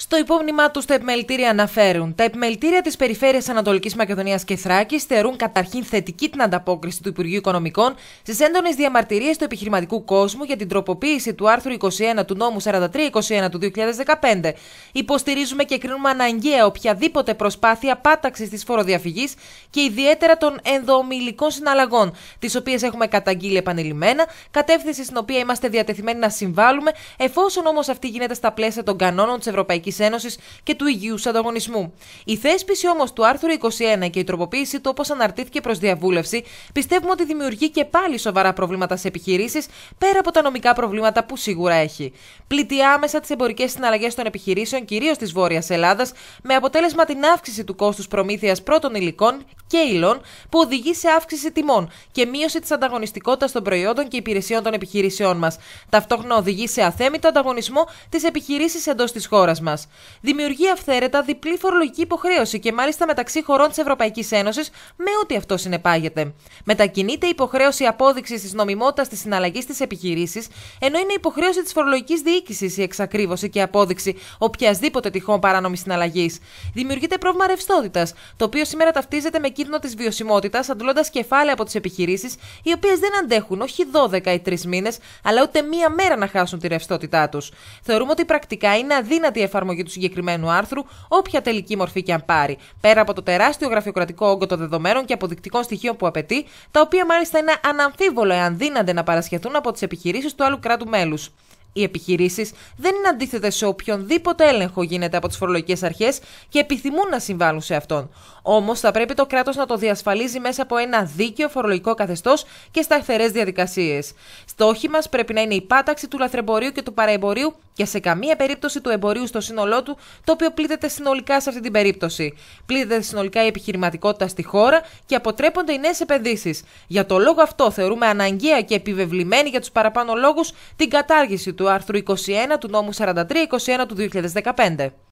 Στο υπόμνημά τους, τα επιμελητήρια αναφέρουν: Τα επιμελητήρια της Περιφέρειας Ανατολικής Μακεδονίας και Θράκης θεωρούν καταρχήν θετική την ανταπόκριση του Υπουργείου Οικονομικών στις έντονες διαμαρτυρίες του επιχειρηματικού κόσμου για την τροποποίηση του άρθρου 21 του νόμου 4321 του 2015. Υποστηρίζουμε και κρίνουμε αναγκαία οποιαδήποτε προσπάθεια πάταξης της φοροδιαφυγής και ιδιαίτερα των ενδοομιλικών συναλλαγών, τις οποίες έχουμε καταγγείλει επανειλημμένα, κατεύθυνση στην οποία είμαστε διατεθειμένοι να συμβάλλουμε, εφόσον όμως αυτή γίνεται στα πλαίσια των κανόνων της Ευρωπαϊκής Ευρωπαϊκής Ένωσης και του υγιούς ανταγωνισμού. Η θέσπιση όμως του άρθρου 21 και η τροποποίησή του όπως αναρτήθηκε προς διαβούλευση, πιστεύουμε ότι δημιουργεί και πάλι σοβαρά προβλήματα σε επιχειρήσεις πέρα από τα νομικά προβλήματα που σίγουρα έχει. Πλητει άμεσα τις εμπορικές συναλλαγές των επιχειρήσεων, κυρίως της Βόρειας Ελλάδας, με αποτέλεσμα την αύξηση του κόστους προμήθειας πρώτων υλικών και υλών, που οδηγεί σε αύξηση τιμών και μείωση της ανταγωνιστικότητας των προϊόντων και υπηρεσιών των επιχειρήσεών μας. Ταυτόχρονα οδηγεί σε αθέμητο ανταγωνισμό τι επιχειρήσει εντός της χώρας μας. Δημιουργεί αυθαίρετα διπλή φορολογική υποχρέωση και μάλιστα μεταξύ χωρών της Ευρωπαϊκής Ένωσης με ό,τι αυτό συνεπάγεται. Μετακινείται η υποχρέωση απόδειξης της νομιμότητας της συναλλαγής της επιχειρήσης, ενώ είναι υποχρέωση της φορολογικής διοίκησης η εξακρίβωση και απόδειξη οποιασδήποτε τυχόν παράνομης συναλλαγής. Δημιουργείται πρόβλημα ρευστότητας, το οποίο σήμερα ταυτίζεται με κίνδυνο της βιωσιμότητας, αντλώντας κεφάλαια από τις επιχειρήσεις, οι οποίες δεν αντέχουν όχι 12 ή 3 μήνες, αλλά ούτε μία μέρα να χάσουν τη ρευστότητά τους. Θεωρούμε ότι πρακτικά είναι αδύνατη η εφαρμογή εφαρμογή του συγκεκριμένου άρθρου, όποια τελική μορφή και αν πάρει, πέρα από το τεράστιο γραφειοκρατικό όγκο των δεδομένων και αποδεικτικών στοιχείων που απαιτεί, τα οποία μάλιστα είναι αναμφίβολο εάν δύνανται να παρασχεθούν από τις επιχειρήσεις του άλλου κράτους μέλους οι επιχειρήσεις δεν είναι αντίθετες σε οποιονδήποτε έλεγχο γίνεται από τις φορολογικές αρχές και επιθυμούν να συμβάλλουν σε αυτόν. Όμως θα πρέπει το κράτος να το διασφαλίζει μέσα από ένα δίκαιο φορολογικό καθεστώς και σταθερές διαδικασίες. Στόχοι μας πρέπει να είναι η πάταξη του λαθρεμπορίου και του παραεμπορίου και σε καμία περίπτωση του εμπορίου στο σύνολό του, το οποίο πλήττεται συνολικά σε αυτή την περίπτωση. Πλήττεται συνολικά η επιχειρηματικότητα στη χώρα και αποτρέπονται οι νέες επενδύσεις. Για το λόγο αυτό θεωρούμε αναγκαία και επιβεβλημένη για τους παραπάνω λόγους την κατάργηση του άρθρου 21 του νόμου 43-21 του 2015.